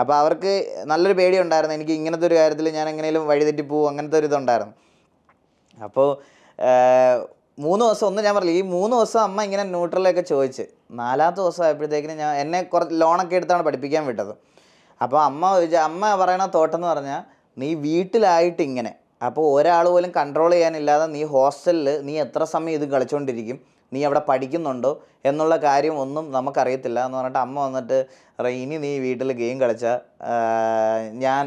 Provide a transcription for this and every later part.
അപ്പോൾ അവർക്ക് നല്ലൊരു പേടി ഉണ്ടായിരുന്നു എനിക്ക് ഇങ്ങനത്തെ ഒരു കാര്യത്തിൽ ഞാൻ എങ്ങനെയും വഴിതെറ്റി പോകും അങ്ങനത്തെ ഒരു ഇതുണ്ടായിരുന്നു അപ്പോൾ മൂന്ന് ദിവസം ഒന്ന് ഞാൻ പറഞ്ഞില്ല ഈ മൂന്ന് ദിവസം അമ്മ ഇങ്ങനെ ന്യൂട്രലൊക്കെ ചോദിച്ച് നാലാമത്തെ ദിവസം ആയപ്പോഴത്തേക്കിനും ഞാൻ എന്നെ കുറച്ച് ലോണൊക്കെ എടുത്താണ് പഠിപ്പിക്കാൻ വിട്ടത് അപ്പോൾ അമ്മ അമ്മ പറയണ തോട്ടം പറഞ്ഞാൽ നീ വീട്ടിലായിട്ട് ഇങ്ങനെ അപ്പോൾ ഒരാൾ പോലും കൺട്രോൾ ചെയ്യാനില്ലാതെ നീ ഹോസ്റ്റലിൽ നീ എത്ര സമയം ഇത് കളിച്ചുകൊണ്ടിരിക്കും നീ അവിടെ പഠിക്കുന്നുണ്ടോ എന്നുള്ള കാര്യം ഒന്നും നമുക്കറിയത്തില്ല എന്ന് പറഞ്ഞിട്ട് അമ്മ വന്നിട്ട് ഇനി നീ വീട്ടിൽ ഗെയിം കളിച്ച ഞാൻ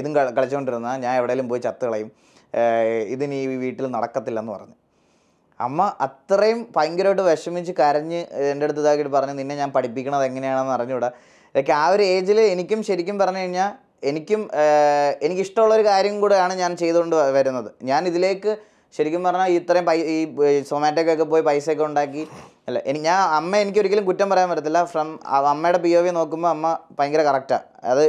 ഇതും കളിച്ചുകൊണ്ടിരുന്ന ഞാൻ എവിടെയെങ്കിലും പോയി ചത്ത് കളയും ഇത് നീ വീട്ടിൽ നടക്കത്തില്ലെന്ന് പറഞ്ഞു അമ്മ അത്രയും ഭയങ്കരമായിട്ട് വിഷമിച്ച് കരഞ്ഞ് എൻ്റെ അടുത്ത് ഇതാക്കിയിട്ട് പറഞ്ഞു നിന്നെ ഞാൻ പഠിപ്പിക്കണത് എങ്ങനെയാണെന്ന് അറിഞ്ഞുകൂടാ ഇതൊക്കെ ആ ഒരു ഏജിൽ എനിക്കും ശരിക്കും പറഞ്ഞു കഴിഞ്ഞാൽ എനിക്കും എനിക്കിഷ്ടമുള്ളൊരു കാര്യം കൂടെയാണ് ഞാൻ ചെയ്തുകൊണ്ട് വരുന്നത് ഞാൻ ഇതിലേക്ക് ശരിക്കും പറഞ്ഞാൽ ഇത്രയും പൈ ഈ സൊമാറ്റോക്കൊക്കെ പോയി ഒക്കെ ഉണ്ടാക്കി അല്ല എനിക്ക് ഞാൻ അമ്മ എനിക്ക് ഒരിക്കലും കുറ്റം പറയാൻ പറ്റത്തില്ല ഫ്രം അമ്മയുടെ പി ഒ വി നോക്കുമ്പോൾ അമ്മ ഭയങ്കര കറക്റ്റാണ് അത്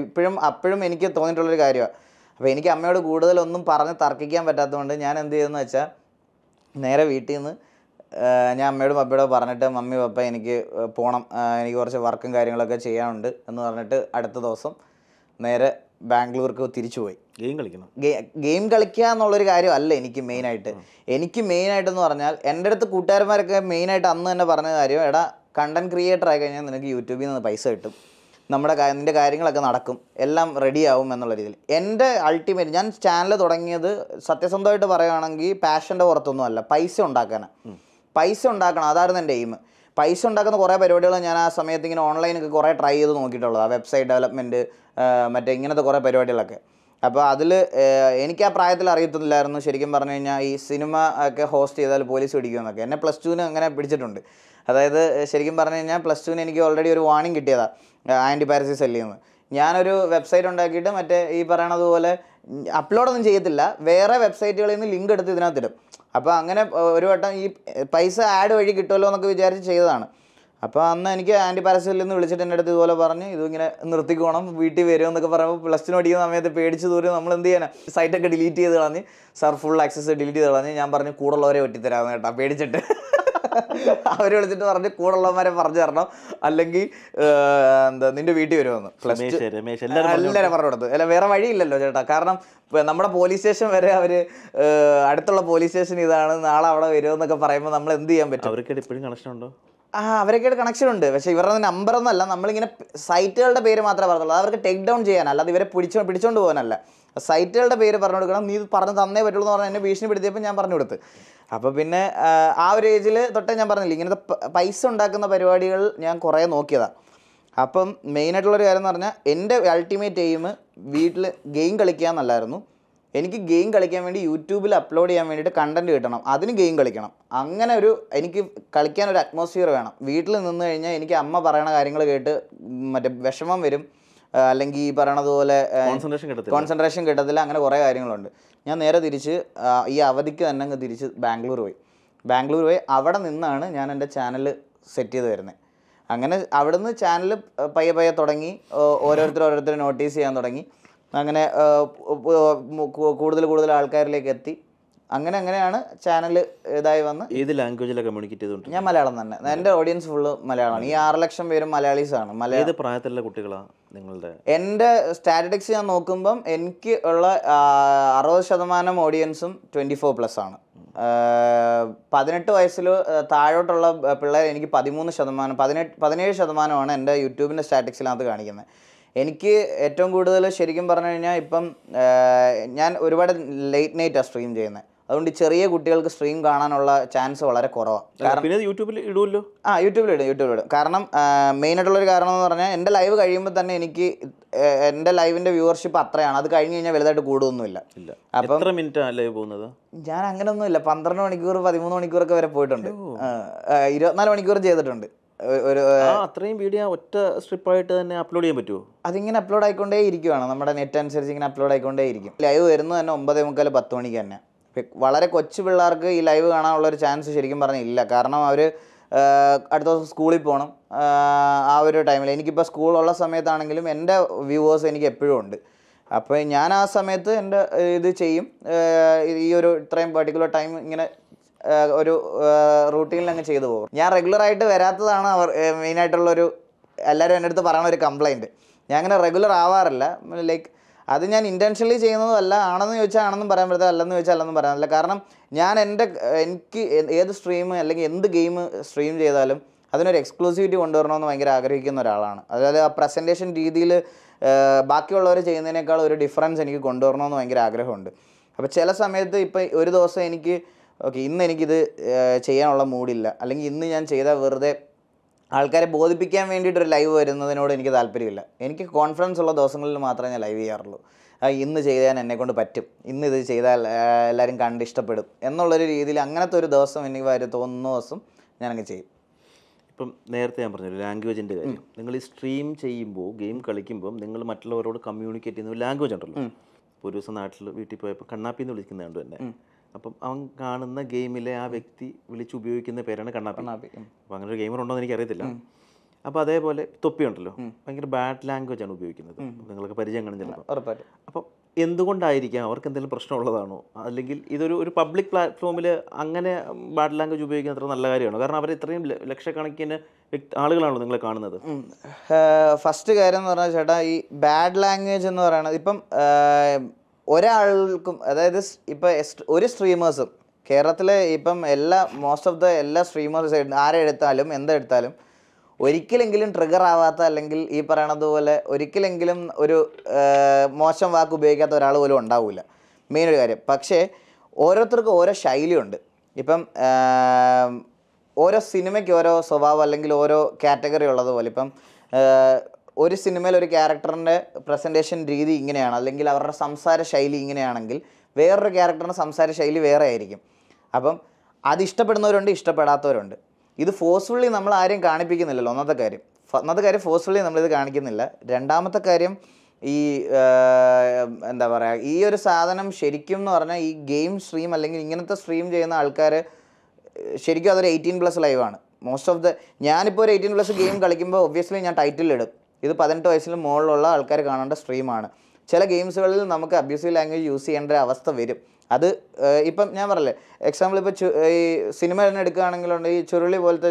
ഇപ്പോഴും അപ്പോഴും എനിക്ക് തോന്നിയിട്ടുള്ളൊരു കാര്യമാണ് അപ്പോൾ എനിക്ക് അമ്മയോട് കൂടുതലൊന്നും പറഞ്ഞ് തർക്കിക്കാൻ പറ്റാത്തതുകൊണ്ട് ഞാൻ എന്ത് ചെയ്തെന്ന് വെച്ചാൽ നേരെ വീട്ടിൽ നിന്ന് ഞാൻ അമ്മയോടും പപ്പയോടും പറഞ്ഞിട്ട് മമ്മി പപ്പ എനിക്ക് പോകണം എനിക്ക് കുറച്ച് വർക്കും കാര്യങ്ങളൊക്കെ ചെയ്യാനുണ്ട് എന്ന് പറഞ്ഞിട്ട് അടുത്ത ദിവസം നേരെ ബാംഗ്ലൂർക്ക് തിരിച്ചുപോയി ഗെയിം കളിക്കണം ഗെയിം കളിക്കുക എന്നുള്ളൊരു കാര്യമല്ല എനിക്ക് മെയിനായിട്ട് എനിക്ക് മെയിനായിട്ടെന്ന് പറഞ്ഞാൽ എൻ്റെ അടുത്ത് കൂട്ടുകാരന്മാരൊക്കെ മെയിനായിട്ട് അന്ന് തന്നെ പറഞ്ഞ കാര്യം എടാ കണ്ടന്റ് ക്രിയേറ്റർ ആയി കഴിഞ്ഞാൽ നിനക്ക് യൂട്യൂബിൽ നിന്ന് പൈസ കിട്ടും നമ്മുടെ നിൻ്റെ കാര്യങ്ങളൊക്കെ നടക്കും എല്ലാം റെഡിയാവും എന്നുള്ള രീതിയിൽ എൻ്റെ അൾട്ടിമേറ്റ് ഞാൻ ചാനൽ തുടങ്ങിയത് സത്യസന്ധമായിട്ട് പറയുകയാണെങ്കിൽ പാഷൻ്റെ പുറത്തൊന്നും അല്ല പൈസ ഉണ്ടാക്കാനാണ് പൈസ ഉണ്ടാക്കണം അതായിരുന്നു എൻ്റെ എയിം പൈസ ഉണ്ടാക്കുന്ന കുറേ പരിപാടികൾ ഞാൻ ആ സമയത്ത് ഇങ്ങനെ ഓൺലൈനൊക്കെ കുറേ ട്രൈ ചെയ്ത് നോക്കിയിട്ടുള്ളത് ആ വെബ്സൈറ്റ് ഡെവലപ്മെൻറ്റ് മറ്റേ ഇങ്ങനത്തെ കുറേ പരിപാടികളൊക്കെ അപ്പോൾ അതിൽ എനിക്ക് ആ പ്രായത്തിൽ അറിയത്തില്ലായിരുന്നു ശരിക്കും പറഞ്ഞു കഴിഞ്ഞാൽ ഈ സിനിമ ഒക്കെ ഹോസ്റ്റ് ചെയ്താൽ പോലീസ് പിടിക്കുമെന്നൊക്കെ എന്നെ പ്ലസ് ടുവിന് അങ്ങനെ പിടിച്ചിട്ടുണ്ട് അതായത് ശരിക്കും പറഞ്ഞു കഴിഞ്ഞാൽ പ്ലസ് ടുവിന് എനിക്ക് ഓൾറെഡി ഒരു വാണിംഗ് കിട്ടിയതാ ആൻറ്റി പാരസിസ് അല്ലേ നിന്ന് ഞാനൊരു വെബ്സൈറ്റ് ഉണ്ടാക്കിയിട്ട് മറ്റേ ഈ പറയണതുപോലെ അപ്ലോഡൊന്നും ചെയ്യത്തില്ല വേറെ വെബ്സൈറ്റുകളിൽ നിന്ന് ലിങ്ക് എടുത്ത് ഇതിനകത്തിടും അപ്പോൾ അങ്ങനെ ഒരു വട്ടം ഈ പൈസ ആഡ് വഴി കിട്ടുമല്ലോ എന്നൊക്കെ വിചാരിച്ച് ചെയ്തതാണ് അപ്പോൾ അന്ന് എനിക്ക് ആൻറ്റി പാരസിൽ നിന്ന് വിളിച്ചിട്ട് എൻ്റെ അടുത്ത് ഇതുപോലെ പറഞ്ഞ് ഇതിങ്ങനെ നിർത്തിക്കോണം വീട്ടിൽ വരുമോ എന്നൊക്കെ പറയുമ്പോൾ പ്ലസ് ടു അടിക്കുന്ന സമയത്ത് പേടിച്ച് ദൂരം നമ്മൾ എന്ത് ചെയ്യാൻ സൈറ്റൊക്കെ ഡിലീറ്റ് ചെയ്ത് കളഞ്ഞ് സാർ ഫുൾ ആക്സസ് ഡിലീറ്റ് ചെയ്ത് കളഞ്ഞ് ഞാൻ പറഞ്ഞു കൂടുള്ളവരെ പറ്റിത്തരാമെന്ന് കേട്ടാ പേടിച്ചിട്ട് അവർ വിളിച്ചിട്ട് പറഞ്ഞ് കൂടുള്ളവന്മാരെ പറഞ്ഞു തരണം അല്ലെങ്കിൽ എന്താ നിന്റെ വീട്ടിൽ വരുമെന്ന് പ്ലസ് എല്ലാവരും പറഞ്ഞു കൊടുത്തു അല്ല വേറെ വഴിയില്ലല്ലോ ചേട്ടാ കാരണം നമ്മുടെ പോലീസ് സ്റ്റേഷൻ വരെ അവര് അടുത്തുള്ള പോലീസ് സ്റ്റേഷൻ ഇതാണ് നാളെ അവിടെ വരുമെന്നൊക്കെ പറയുമ്പോൾ നമ്മൾ എന്ത് ചെയ്യാൻ പറ്റും അവർക്ക് ഇപ്പോഴും കണക്ഷൻ ഉണ്ടോ ആ അവരൊക്കെയായിട്ട് കണക്ഷൻ ഉണ്ട് പക്ഷേ ഇവരുടെ അല്ല നമ്മളിങ്ങനെ സൈറ്റുകളുടെ പേര് മാത്രമേ പറഞ്ഞുള്ളൂ അവർക്ക് ടേക്ക് ഡൗൺ ചെയ്യാൻ അല്ലാതെ ഇവരെ പിടിച്ചു പിടിച്ചോണ്ട് പോകാനല്ല സൈറ്റുകളുടെ പേര് പറഞ്ഞു കൊടുക്കണം നീ ഇത് പറഞ്ഞ് തന്നേ പറ്റുള്ളൂ എന്ന് പറഞ്ഞാൽ എന്നെ ഭീഷണിപ്പെടുത്തിയപ്പോൾ ഞാൻ പറഞ്ഞു കൊടുത്ത് അപ്പോൾ പിന്നെ ആ ഒരു ഏജിൽ തൊട്ടേ ഞാൻ പറഞ്ഞില്ല ഇങ്ങനത്തെ പൈസ ഉണ്ടാക്കുന്ന പരിപാടികൾ ഞാൻ കുറേ നോക്കിയതാണ് അപ്പം മെയിനായിട്ടുള്ളൊരു കാര്യം എന്ന് പറഞ്ഞാൽ എൻ്റെ അൾട്ടിമേറ്റ് എയിം വീട്ടിൽ ഗെയിം കളിക്കുക എന്നല്ലായിരുന്നു എനിക്ക് ഗെയിം കളിക്കാൻ വേണ്ടി യൂട്യൂബിൽ അപ്ലോഡ് ചെയ്യാൻ വേണ്ടിയിട്ട് കണ്ടന്റ് കിട്ടണം അതിന് ഗെയിം കളിക്കണം അങ്ങനെ ഒരു എനിക്ക് കളിക്കാൻ ഒരു അറ്റ്മോസ്ഫിയർ വേണം വീട്ടിൽ നിന്ന് കഴിഞ്ഞാൽ എനിക്ക് അമ്മ പറയണ കാര്യങ്ങൾ കേട്ട് മറ്റേ വിഷമം വരും അല്ലെങ്കിൽ ഈ പറയണതുപോലെ കോൺസെൻട്രേഷൻ കിട്ടത്തില്ല അങ്ങനെ കുറേ കാര്യങ്ങളുണ്ട് ഞാൻ നേരെ തിരിച്ച് ഈ അവധിക്ക് തന്നെ അങ്ങ് തിരിച്ച് ബാംഗ്ലൂർ പോയി ബാംഗ്ലൂർ പോയി അവിടെ നിന്നാണ് ഞാൻ എൻ്റെ ചാനൽ സെറ്റ് ചെയ്ത് വരുന്നത് അങ്ങനെ അവിടുന്ന് ചാനൽ പയ്യെ പയ്യെ തുടങ്ങി ഓരോരുത്തർ ഓരോരുത്തർ നോട്ടീസ് ചെയ്യാൻ തുടങ്ങി അങ്ങനെ കൂടുതൽ കൂടുതൽ ആൾക്കാരിലേക്ക് എത്തി അങ്ങനെ അങ്ങനെയാണ് ചാനൽ ഇതായി വന്ന് ഏത് ലാംഗ്വേജിലെ കമ്മ്യൂണിക്കേറ്റ് ചെയ്തു ഞാൻ മലയാളം തന്നെ എൻ്റെ ഓഡിയൻസ് ഫുള്ള് മലയാളമാണ് ഈ ആറ് ലക്ഷം പേരും മലയാളീസ് ആണ് മലയാളം ഏത് പ്രായത്തിലുള്ള കുട്ടികളാണ് നിങ്ങളുടെ എൻ്റെ സ്റ്റാറ്റിസ്റ്റിക്സ് ഞാൻ നോക്കുമ്പം എനിക്ക് ഉള്ള അറുപത് ശതമാനം ഓഡിയൻസും ട്വൻറ്റി ഫോർ പ്ലസ് ആണ് പതിനെട്ട് വയസ്സിൽ താഴോട്ടുള്ള പിള്ളേർ എനിക്ക് പതിമൂന്ന് ശതമാനം പതിനെട്ട് പതിനേഴ് ശതമാനമാണ് എൻ്റെ യൂട്യൂബിൻ്റെ സ്റ്റാറ്റിക്സിനകത്ത് കാണിക്കുന്നത് എനിക്ക് ഏറ്റവും കൂടുതൽ ശരിക്കും പറഞ്ഞു കഴിഞ്ഞാൽ ഇപ്പം ഞാൻ ഒരുപാട് ലേറ്റ് നൈറ്റാണ് സ്ട്രീം ചെയ്യുന്നത് അതുകൊണ്ട് ചെറിയ കുട്ടികൾക്ക് സ്ട്രീം കാണാനുള്ള ചാൻസ് വളരെ കുറവാണ് പിന്നെ യൂട്യൂബിൽ ഇടുമല്ലോ ആ യൂട്യൂബിൽ ഇടും യൂട്യൂബിൽ ഇടും കാരണം മെയിൻ ആയിട്ടുള്ളൊരു കാരണം എന്ന് പറഞ്ഞാൽ എൻ്റെ ലൈവ് കഴിയുമ്പോൾ തന്നെ എനിക്ക് എൻ്റെ ലൈവിൻ്റെ വ്യൂവർഷിപ്പ് അത്രയാണ് അത് കഴിഞ്ഞ് കഴിഞ്ഞാൽ വലുതായിട്ട് കൂടുമൊന്നുമില്ല അപ്പം എത്ര മിനിറ്റ് ലൈവ് പോകുന്നത് ഞാൻ അങ്ങനെയൊന്നുമില്ല പന്ത്രണ്ട് മണിക്കൂർ പതിമൂന്ന് മണിക്കൂറൊക്കെ വരെ പോയിട്ടുണ്ട് ഇരുപത്തിനാല് മണിക്കൂർ ചെയ്തിട്ടുണ്ട് ഒരു അത്രയും വീഡിയോ ഒറ്റ ആയിട്ട് തന്നെ അപ്ലോഡ് ചെയ്യാൻ പറ്റുമോ അതിങ്ങനെ അപ്ലോഡ് ആയിക്കൊണ്ടേ ഇരിക്കുവാണ് നമ്മുടെ നെറ്റ് അനുസരിച്ച് ഇങ്ങനെ അപ്ലോഡ് ആയിക്കൊണ്ടേ ഇരിക്കും ലൈവ് വരുന്നത് തന്നെ ഒമ്പതേ മുക്കാൽ പത്ത് മണിക്ക് തന്നെ വളരെ കൊച്ചു പിള്ളേർക്ക് ഈ ലൈവ് കാണാനുള്ള ഒരു ചാൻസ് ശരിക്കും പറഞ്ഞില്ല കാരണം അവർ അടുത്ത ദിവസം സ്കൂളിൽ പോകണം ആ ഒരു ടൈമിൽ എനിക്കിപ്പോൾ സ്കൂളുള്ള സമയത്താണെങ്കിലും എൻ്റെ വ്യൂവേഴ്സ് എനിക്ക് എപ്പോഴും ഉണ്ട് അപ്പോൾ ഞാൻ ആ സമയത്ത് എൻ്റെ ഇത് ചെയ്യും ഈ ഒരു ഇത്രയും പെർട്ടിക്കുലർ ടൈം ഇങ്ങനെ ഒരു റൂട്ടീനിൽ അങ്ങ് ചെയ്തു പോകും ഞാൻ റെഗുലറായിട്ട് വരാത്തതാണ് അവർ മെയിനായിട്ടുള്ളൊരു എല്ലാവരും എൻ്റെ അടുത്ത് പറയണ ഒരു കംപ്ലൈൻറ്റ് ഞാൻ അങ്ങനെ റെഗുലർ ആവാറില്ല ലൈക്ക് അത് ഞാൻ ഇൻറ്റൻഷനലി ചെയ്യുന്നതല്ല ആണെന്ന് ചോദിച്ചാൽ ആണെന്നും പറയാൻ പറ്റത്തില്ല അല്ലെന്ന് ചോദിച്ചാൽ അല്ലെന്നും പറയാൻ പറ്റില്ല കാരണം ഞാൻ എൻ്റെ എനിക്ക് ഏത് സ്ട്രീം അല്ലെങ്കിൽ എന്ത് ഗെയിം സ്ട്രീം ചെയ്താലും അതിനൊരു എക്സ്ക്ലൂസിവിറ്റി കൊണ്ടുവരണമെന്ന് ഭയങ്കര ആഗ്രഹിക്കുന്ന ഒരാളാണ് അതായത് ആ പ്രസൻറ്റേഷൻ രീതിയിൽ ബാക്കിയുള്ളവർ ചെയ്യുന്നതിനേക്കാൾ ഒരു ഡിഫറൻസ് എനിക്ക് കൊണ്ടുവരണമെന്ന് ഭയങ്കര ആഗ്രഹമുണ്ട് അപ്പോൾ ചില സമയത്ത് ഇപ്പോൾ ഒരു ദിവസം എനിക്ക് ഓക്കെ ഇന്ന് എനിക്കിത് ചെയ്യാനുള്ള മൂഡില്ല അല്ലെങ്കിൽ ഇന്ന് ഞാൻ ചെയ്ത വെറുതെ ആൾക്കാരെ ബോധിപ്പിക്കാൻ വേണ്ടിയിട്ടൊരു ലൈവ് വരുന്നതിനോട് എനിക്ക് താല്പര്യമില്ല എനിക്ക് കോൺഫിഡൻസ് ഉള്ള ദിവസങ്ങളിൽ മാത്രമേ ഞാൻ ലൈവ് ചെയ്യാറുള്ളൂ ഇന്ന് ചെയ്താൽ എന്നെ കൊണ്ട് പറ്റും ഇന്ന് ഇത് ചെയ്താൽ എല്ലാവരും കണ്ട് ഇഷ്ടപ്പെടും എന്നുള്ളൊരു രീതിയിൽ അങ്ങനത്തെ ഒരു ദിവസം എനിക്ക് വരെ തോന്നുന്ന ദിവസം ഞാനങ്ങ് ചെയ്യും ഇപ്പം നേരത്തെ ഞാൻ പറഞ്ഞു ലാംഗ്വേജിൻ്റെ കാര്യം നിങ്ങൾ ഈ സ്ട്രീം ചെയ്യുമ്പോൾ ഗെയിം കളിക്കുമ്പോൾ നിങ്ങൾ മറ്റുള്ളവരോട് കമ്മ്യൂണിക്കേറ്റ് ചെയ്യുന്ന ലാംഗ്വേജ് ഉണ്ടല്ലോ ഒരു ദിവസം നാട്ടിൽ വീട്ടിൽ പോയപ്പോൾ കണ്ണാപ്പിന്ന് വിളിക്കുന്നതുകൊണ്ട് കണ്ടു തന്നെ അപ്പം അവൻ കാണുന്ന ഗെയിമിലെ ആ വ്യക്തി വിളിച്ച് ഉപയോഗിക്കുന്ന പേരാണ് കണ്ണാപ്പി അപ്പം അങ്ങനെ ഒരു ഗെയിമർ ഉണ്ടോ എന്ന് എനിക്കറിയത്തില്ല അപ്പോൾ അതേപോലെ തൊപ്പി ഉണ്ടല്ലോ ഭയങ്കര ബാഡ് ലാംഗ്വേജ് ആണ് ഉപയോഗിക്കുന്നത് നിങ്ങൾക്ക് പരിചയം കാണും ചിലപ്പോൾ അപ്പം എന്തുകൊണ്ടായിരിക്കാം അവർക്ക് എന്തെങ്കിലും പ്രശ്നമുള്ളതാണോ അല്ലെങ്കിൽ ഇതൊരു ഒരു പബ്ലിക് പ്ലാറ്റ്ഫോമിൽ അങ്ങനെ ബാഡ് ലാംഗ്വേജ് ഉപയോഗിക്കുന്ന അത്ര നല്ല കാര്യമാണോ കാരണം അവർ ഇത്രയും ലക്ഷക്കണക്കിന് ആളുകളാണോ നിങ്ങളെ കാണുന്നത് ഫസ്റ്റ് കാര്യം എന്ന് പറഞ്ഞാൽ ചേട്ടാ ഈ ബാഡ് ലാംഗ്വേജ് എന്ന് പറയുന്നത് ഇപ്പം ഒരാൾക്കും അതായത് ഇപ്പോൾ ഒരു സ്ട്രീമേഴ്സും കേരളത്തിലെ ഇപ്പം എല്ലാ മോസ്റ്റ് ഓഫ് ദ എല്ലാ സ്ട്രീമേഴ്സ് ആരെടുത്താലും എന്തെടുത്താലും ഒരിക്കലെങ്കിലും ട്രിഗർ ആവാത്ത അല്ലെങ്കിൽ ഈ പറയണതുപോലെ ഒരിക്കലെങ്കിലും ഒരു മോശം വാക്ക് ഉപയോഗിക്കാത്ത ഒരാൾ പോലും ഉണ്ടാവില്ല മെയിൻ ഒരു കാര്യം പക്ഷേ ഓരോരുത്തർക്കും ഓരോ ശൈലിയുണ്ട് ഇപ്പം ഓരോ സിനിമയ്ക്ക് ഓരോ സ്വഭാവം അല്ലെങ്കിൽ ഓരോ കാറ്റഗറി ഉള്ളതുപോലെ ഇപ്പം ഒരു സിനിമയിൽ ഒരു ക്യാരക്ടറിൻ്റെ പ്രസൻറ്റേഷൻ രീതി ഇങ്ങനെയാണ് അല്ലെങ്കിൽ അവരുടെ സംസാര ശൈലി ഇങ്ങനെയാണെങ്കിൽ വേറൊരു ക്യാരക്ടറിൻ്റെ സംസാര ശൈലി വേറെ ആയിരിക്കും അപ്പം അത് ഇഷ്ടപ്പെടുന്നവരുണ്ട് ഇഷ്ടപ്പെടാത്തവരുണ്ട് ഇത് ഫോഴ്സ്ഫുള്ളി നമ്മൾ ആരെയും കാണിപ്പിക്കുന്നില്ലല്ലോ ഒന്നാമത്തെ കാര്യം ഒന്നാമത്തെ കാര്യം ഫോഴ്സ്ഫുള്ളി നമ്മളിത് കാണിക്കുന്നില്ല രണ്ടാമത്തെ കാര്യം ഈ എന്താ പറയുക ഈ ഒരു സാധനം ശരിക്കും എന്ന് പറഞ്ഞാൽ ഈ ഗെയിം സ്ട്രീം അല്ലെങ്കിൽ ഇങ്ങനത്തെ സ്ട്രീം ചെയ്യുന്ന ആൾക്കാർ ശരിക്കും അതൊരു എയ്റ്റീൻ പ്ലസ് ലൈവാണ് മോസ്റ്റ് ഓഫ് ദ ഞാനിപ്പോൾ ഒരു എയ്റ്റീൻ പ്ലസ് ഗെയിം കളിക്കുമ്പോൾ ഒബ്വിയസ്ലി ഞാൻ ടൈറ്റിൽ ഇടും ഇത് പതിനെട്ട് വയസ്സിന് മുകളിലുള്ള ആൾക്കാർ കാണേണ്ട സ്ട്രീമാണ് ചില ഗെയിംസുകളിൽ നമുക്ക് അബ്യൂസീവ് ലാംഗ്വേജ് യൂസ് ചെയ്യേണ്ട അവസ്ഥ വരും അത് ഇപ്പം ഞാൻ പറഞ്ഞില്ലേ എക്സാമ്പിൾ ഇപ്പോൾ ഈ സിനിമ തന്നെ ഈ ചുരുളി പോലത്തെ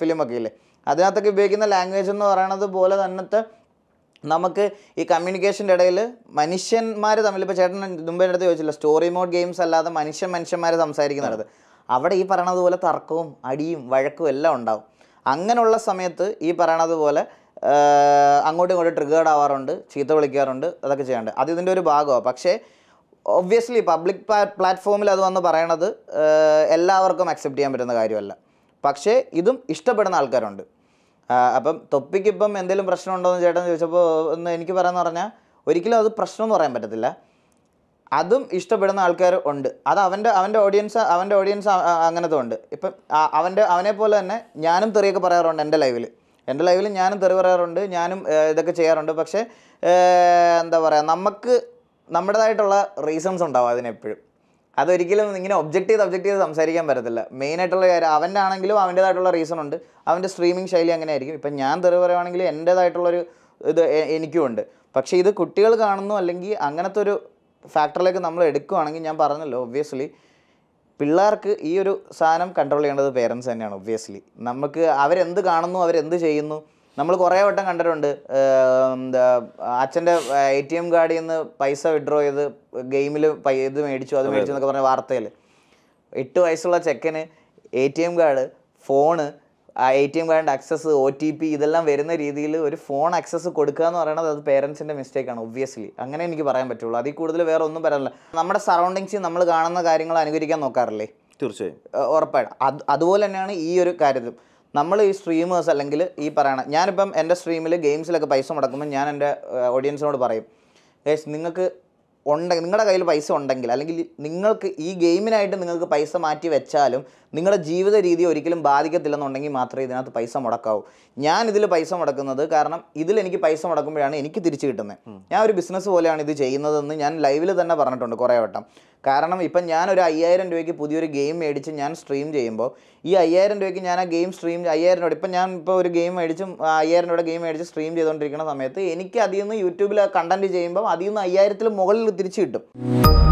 ഫിലിമൊക്കെ ഇല്ലേ അതിനകത്തൊക്കെ ഉപയോഗിക്കുന്ന ലാംഗ്വേജ് എന്ന് പറയണത് പോലെ തന്നത്തെ നമുക്ക് ഈ കമ്മ്യൂണിക്കേഷൻ്റെ ഇടയിൽ മനുഷ്യന്മാർ തമ്മിൽ ഇപ്പോൾ ചേട്ടൻ മുമ്പേ അടുത്ത് ചോദിച്ചില്ല സ്റ്റോറി മോഡ് ഗെയിംസ് അല്ലാതെ മനുഷ്യൻ മനുഷ്യന്മാർ സംസാരിക്കുന്നത് അവിടെ ഈ പറയണതുപോലെ പോലെ തർക്കവും അടിയും വഴക്കും എല്ലാം ഉണ്ടാവും അങ്ങനെയുള്ള സമയത്ത് ഈ പറയണതുപോലെ പോലെ അങ്ങോട്ടും ഇങ്ങോട്ടും ട്രിഗേഡ് ആവാറുണ്ട് ചീത്ത വിളിക്കാറുണ്ട് അതൊക്കെ ചെയ്യാറുണ്ട് അത് ഇതിൻ്റെ ഒരു ഭാഗമാണ് പക്ഷേ ഒബ്വിയസ്ലി പബ്ലിക് പ്ലാറ്റ്ഫോമിൽ അത് വന്ന് പറയണത് എല്ലാവർക്കും അക്സെപ്റ്റ് ചെയ്യാൻ പറ്റുന്ന കാര്യമല്ല പക്ഷേ ഇതും ഇഷ്ടപ്പെടുന്ന ആൾക്കാരുണ്ട് അപ്പം തൊപ്പിക്ക് ഇപ്പം എന്തെങ്കിലും പ്രശ്നമുണ്ടോ എന്ന് ചേട്ടൻ ചോദിച്ചപ്പോൾ ഒന്ന് എനിക്ക് പറയാമെന്ന് പറഞ്ഞാൽ ഒരിക്കലും അത് പ്രശ്നം എന്ന് പറയാൻ പറ്റത്തില്ല അതും ഇഷ്ടപ്പെടുന്ന ആൾക്കാർ ഉണ്ട് അത് അവൻ്റെ അവൻ്റെ ഓഡിയൻസ് അവൻ്റെ ഓഡിയൻസ് അങ്ങനത്തെ ഉണ്ട് ഇപ്പം അവൻ്റെ അവനെ പോലെ തന്നെ ഞാനും തെറിയൊക്കെ പറയാറുണ്ട് എൻ്റെ ലൈവിൽ എൻ്റെ ലൈവിൽ ഞാനും തെറി പറയാറുണ്ട് ഞാനും ഇതൊക്കെ ചെയ്യാറുണ്ട് പക്ഷേ എന്താ പറയുക നമുക്ക് നമ്മുടേതായിട്ടുള്ള റീസൺസ് ഉണ്ടാവും അതിനെപ്പോഴും അതൊരിക്കലും ഇങ്ങനെ ഒബ്ജക്റ്റ് ചെയ്ത് ഒബ്ജക്റ്റ് ചെയ്ത് സംസാരിക്കാൻ പറ്റത്തില്ല മെയിനായിട്ടുള്ള കാര്യം അവൻ്റെ ആണെങ്കിലും അവൻ്റേതായിട്ടുള്ള റീസൺ ഉണ്ട് അവൻ്റെ സ്ട്രീമിംഗ് ശൈലി അങ്ങനെ ആയിരിക്കും ഇപ്പം ഞാൻ തെറി പറയുകയാണെങ്കിൽ എൻ്റേതായിട്ടുള്ളൊരു ഇത് എനിക്കും ഉണ്ട് പക്ഷേ ഇത് കുട്ടികൾ കാണുന്നു അല്ലെങ്കിൽ അങ്ങനത്തെ ഒരു ഫാക്ടറിലേക്ക് നമ്മൾ എടുക്കുകയാണെങ്കിൽ ഞാൻ പറഞ്ഞല്ലോ ഒബ്വിയസ്ലി പിള്ളേർക്ക് ഈ ഒരു സാധനം കൺട്രോൾ ചെയ്യേണ്ടത് പേരൻസ് തന്നെയാണ് ഒബ്വിയസ്ലി നമുക്ക് അവരെന്ത് കാണുന്നു അവരെന്ത് ചെയ്യുന്നു നമ്മൾ കുറേ വട്ടം കണ്ടിട്ടുണ്ട് എന്താ അച്ഛൻ്റെ എ ടി എം കാർഡിൽ നിന്ന് പൈസ വിഡ്രോ ചെയ്ത് ഗെയിമിൽ ഇത് മേടിച്ചു അത് മേടിച്ചു എന്നൊക്കെ പറഞ്ഞ വാർത്തയിൽ എട്ട് വയസ്സുള്ള ചെക്കന് A T M card phone A T M കാർഡിൻ്റെ ആക്സസ് ഒ ടി പി ഇതെല്ലാം വരുന്ന രീതിയിൽ ഒരു ഫോൺ ആക്സസ് കൊടുക്കുക എന്ന് പറയുന്നത് അത് പേരൻസിൻ്റെ മിസ്റ്റേക്കാണ് ഒബ്വിയസ്ലി അങ്ങനെ എനിക്ക് പറയാൻ പറ്റുള്ളൂ അതിൽ കൂടുതൽ വേറെ ഒന്നും പറയാനില്ല നമ്മുടെ സറൗണ്ടിങ്സിൽ നമ്മൾ കാണുന്ന കാര്യങ്ങൾ അനുകരിക്കാൻ നോക്കാറില്ലേ തീർച്ചയായും ഉറപ്പായിട്ടും അത് അതുപോലെ തന്നെയാണ് ഈ ഒരു കാര്യത്തിലും നമ്മൾ ഈ സ്ട്രീമേഴ്സ് അല്ലെങ്കിൽ ഈ പറയണം ഞാനിപ്പം എൻ്റെ സ്ട്രീമിൽ ഗെയിംസിലൊക്കെ പൈസ മുടക്കുമ്പോൾ ഞാൻ എൻ്റെ ഓഡിയൻസിനോട് പറയും ഗൈസ് നിങ്ങൾക്ക് ഉണ്ടെങ്കിൽ നിങ്ങളുടെ കയ്യിൽ പൈസ ഉണ്ടെങ്കിൽ അല്ലെങ്കിൽ നിങ്ങൾക്ക് ഈ ഗെയിമിനായിട്ട് നിങ്ങൾക്ക് പൈസ മാറ്റി വെച്ചാലും നിങ്ങളുടെ ജീവിത രീതി ഒരിക്കലും ബാധിക്കത്തില്ലെന്നുണ്ടെങ്കിൽ മാത്രമേ ഇതിനകത്ത് പൈസ മുടക്കാവൂ ഞാൻ ഇതിൽ പൈസ മുടക്കുന്നത് കാരണം ഇതിൽ എനിക്ക് പൈസ മുടക്കുമ്പോഴാണ് എനിക്ക് തിരിച്ചു കിട്ടുന്നത് ഞാൻ ഒരു ബിസിനസ് പോലെയാണ് ഇത് ചെയ്യുന്നതെന്ന് ഞാൻ ലൈവിൽ തന്നെ പറഞ്ഞിട്ടുണ്ട് കുറേ വട്ടം കാരണം ഇപ്പം ഞാനൊരു അയ്യായിരം രൂപയ്ക്ക് പുതിയൊരു ഗെയിം മേടിച്ച് ഞാൻ സ്ട്രീം ചെയ്യുമ്പോൾ ഈ അയ്യായിരം രൂപയ്ക്ക് ഞാൻ ആ ഗെയിം സ്ട്രീം അയ്യായിരം രൂപ ഇപ്പം ഞാൻ ഇപ്പോൾ ഒരു ഗെയിം മേടിച്ചും അയ്യായിരം രൂപയുടെ ഗെയിം മേടിച്ച് സ്ട്രീം ചെയ്തുകൊണ്ടിരിക്കുന്ന സമയത്ത് എനിക്ക് അതിൽ നിന്ന് യൂട്യൂബിൽ കണ്ടൻറ്റ് ചെയ്യുമ്പോൾ അതിൽ നിന്ന് അയ്യായിരത്തിൽ മുകളിൽ തിരിച്ചു കിട്ടും